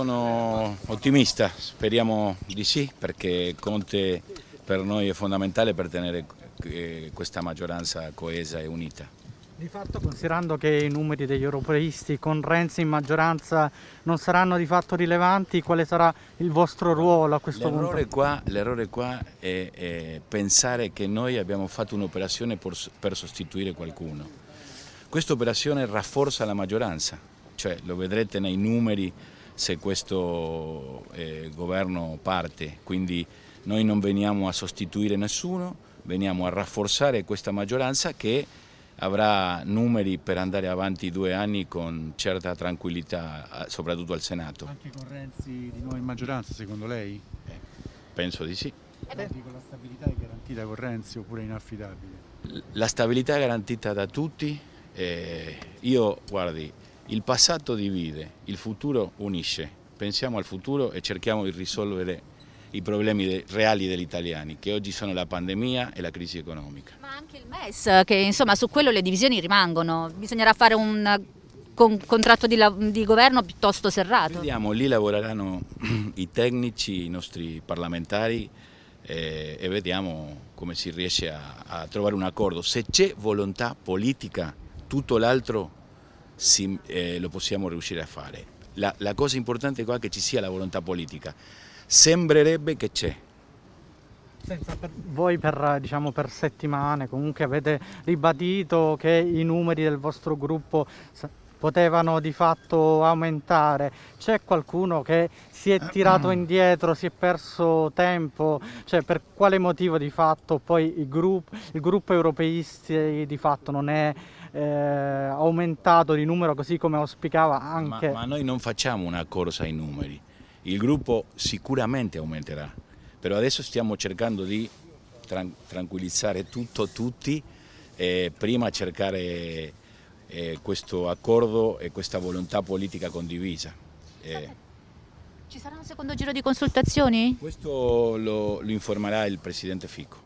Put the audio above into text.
Sono ottimista, speriamo di sì, perché Conte per noi è fondamentale per tenere eh, questa maggioranza coesa e unita. Di fatto considerando che i numeri degli europeisti con Renzi in maggioranza non saranno di fatto rilevanti, quale sarà il vostro ruolo a questo punto? Qua, l'errore qua è, è pensare che noi abbiamo fatto un'operazione per, per sostituire qualcuno. Questa operazione rafforza la maggioranza, cioè lo vedrete nei numeri se questo eh, governo parte, quindi noi non veniamo a sostituire nessuno, veniamo a rafforzare questa maggioranza che avrà numeri per andare avanti due anni con certa tranquillità, soprattutto al Senato. Anche con Renzi di nuovo in maggioranza, secondo lei? Eh, penso di sì. Eh la stabilità è garantita con Renzi oppure inaffidabile? La stabilità è garantita da tutti. Eh, io, guardi, il passato divide, il futuro unisce. Pensiamo al futuro e cerchiamo di risolvere i problemi reali degli italiani, che oggi sono la pandemia e la crisi economica. Ma anche il MES, che insomma su quello le divisioni rimangono, bisognerà fare un con contratto di, di, governo piuttosto serrato. Vediamo, lì lavoreranno i tecnici, i nostri parlamentari eh, e vediamo come si riesce a, a trovare un accordo. Se c'è volontà politica, tutto l'altro si, eh, lo possiamo riuscire a fare. La, la, cosa importante qua è che ci sia la volontà politica. Sembrerebbe che c'è. Senza, per, voi per, diciamo, per, settimane comunque avete ribadito che i numeri del vostro gruppo potevano di fatto aumentare. C'è qualcuno che si è tirato indietro, si è perso tempo? Cioè, per quale motivo di fatto poi il, grupp, il gruppo europeisti di fatto non è eh, aumentato di numero così come auspicava anche... Ma, ma noi non facciamo una corsa ai numeri, il gruppo sicuramente aumenterà, però adesso stiamo cercando di tranquillizzare tutto, tutti, eh, prima cercare eh, questo accordo e questa volontà politica condivisa. Eh. Ci sarà un secondo giro di consultazioni? Questo lo, lo informerà il Presidente Fico.